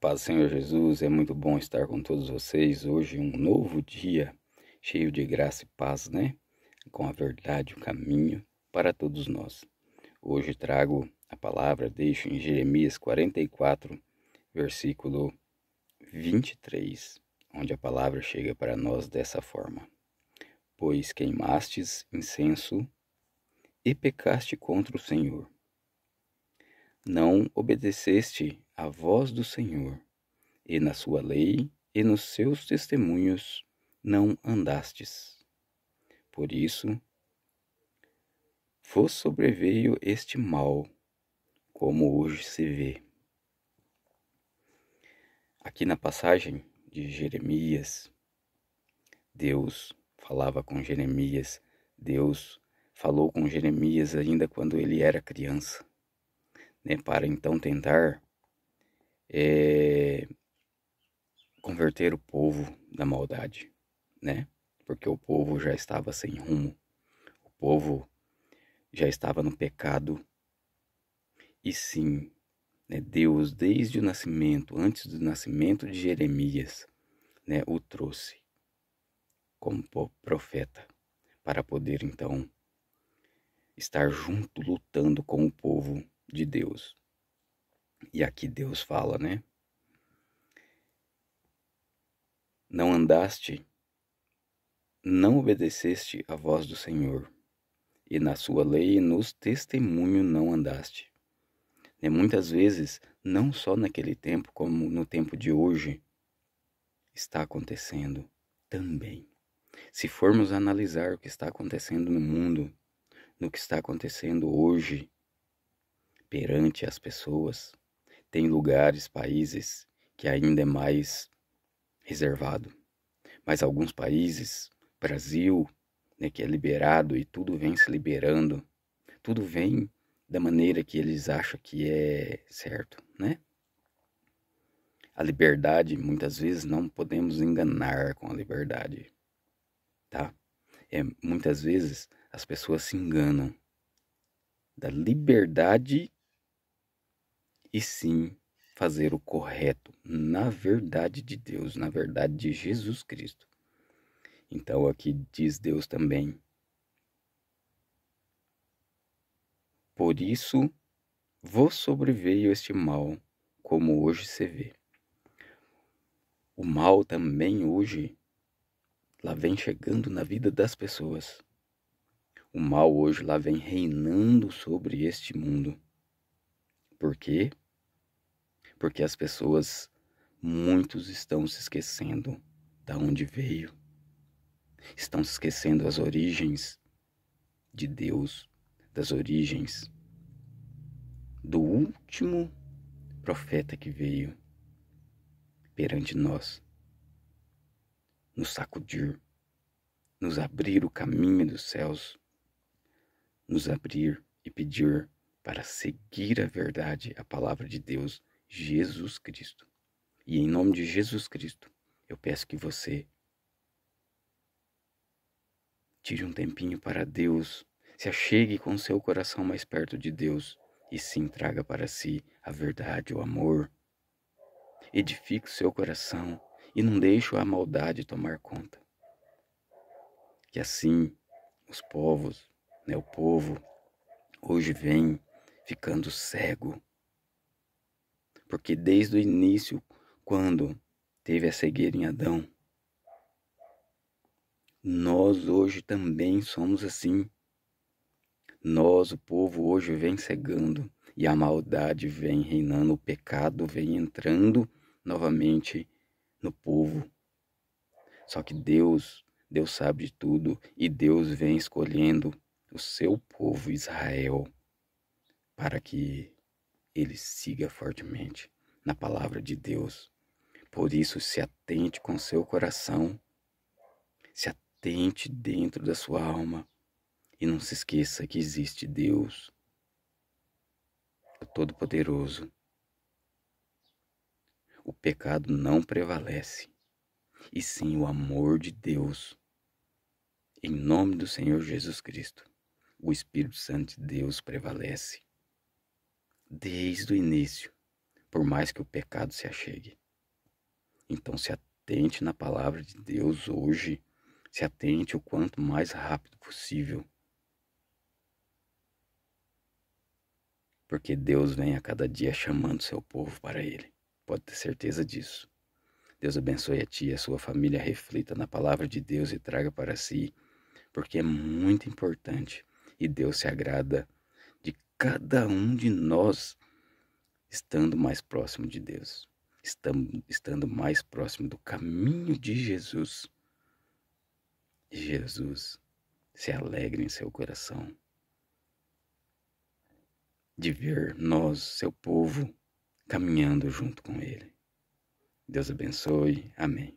Paz Senhor Jesus, é muito bom estar com todos vocês hoje, um novo dia cheio de graça e paz, né? Com a verdade, o caminho para todos nós. Hoje trago a palavra, deixo em Jeremias 44, versículo 23, onde a palavra chega para nós dessa forma: Pois queimastes incenso e pecaste contra o Senhor não obedeceste à voz do Senhor, e na sua lei e nos seus testemunhos não andastes. Por isso, vos sobreveio este mal, como hoje se vê. Aqui na passagem de Jeremias, Deus falava com Jeremias, Deus falou com Jeremias ainda quando ele era criança né, para então tentar é, converter o povo da maldade, né? Porque o povo já estava sem rumo, o povo já estava no pecado. E sim, né, Deus, desde o nascimento, antes do nascimento de Jeremias, né, o trouxe como profeta, para poder então estar junto lutando com o povo de Deus. E aqui Deus fala, né? Não andaste, não obedeceste à voz do Senhor, e na sua lei e nos testemunhos não andaste. E muitas vezes, não só naquele tempo, como no tempo de hoje, está acontecendo também. Se formos analisar o que está acontecendo no mundo, no que está acontecendo hoje, perante as pessoas, tem lugares, países que ainda é mais reservado. Mas alguns países, Brasil, né, que é liberado e tudo vem se liberando, tudo vem da maneira que eles acham que é certo, né? A liberdade, muitas vezes, não podemos enganar com a liberdade, tá? É, muitas vezes as pessoas se enganam da liberdade e sim fazer o correto na verdade de Deus, na verdade de Jesus Cristo. Então aqui diz Deus também. Por isso vos sobreveio este mal, como hoje se vê. O mal também hoje lá vem chegando na vida das pessoas. O mal hoje lá vem reinando sobre este mundo. Por quê? Porque as pessoas, muitos estão se esquecendo da onde veio, estão se esquecendo as origens de Deus, das origens do último profeta que veio perante nós, nos sacudir, nos abrir o caminho dos céus, nos abrir e pedir para seguir a verdade, a palavra de Deus, Jesus Cristo. E em nome de Jesus Cristo, eu peço que você tire um tempinho para Deus, se achegue com seu coração mais perto de Deus e sim traga para si a verdade, o amor. Edifique o seu coração e não deixe a maldade tomar conta. Que assim os povos, né, o povo, hoje vem ficando cego. Porque desde o início, quando teve a cegueira em Adão, nós hoje também somos assim. Nós, o povo, hoje vem cegando e a maldade vem reinando, o pecado vem entrando novamente no povo. Só que Deus, Deus sabe de tudo e Deus vem escolhendo o seu povo Israel para que ele siga fortemente na palavra de Deus. Por isso, se atente com seu coração, se atente dentro da sua alma e não se esqueça que existe Deus, o Todo-Poderoso. O pecado não prevalece, e sim o amor de Deus. Em nome do Senhor Jesus Cristo, o Espírito Santo de Deus prevalece desde o início, por mais que o pecado se achegue. Então se atente na palavra de Deus hoje, se atente o quanto mais rápido possível. Porque Deus vem a cada dia chamando seu povo para Ele. Pode ter certeza disso. Deus abençoe a ti e a sua família. Reflita na palavra de Deus e traga para si, porque é muito importante e Deus se agrada cada um de nós estando mais próximo de Deus, estando mais próximo do caminho de Jesus. Jesus se alegra em seu coração de ver nós, seu povo, caminhando junto com Ele. Deus abençoe. Amém.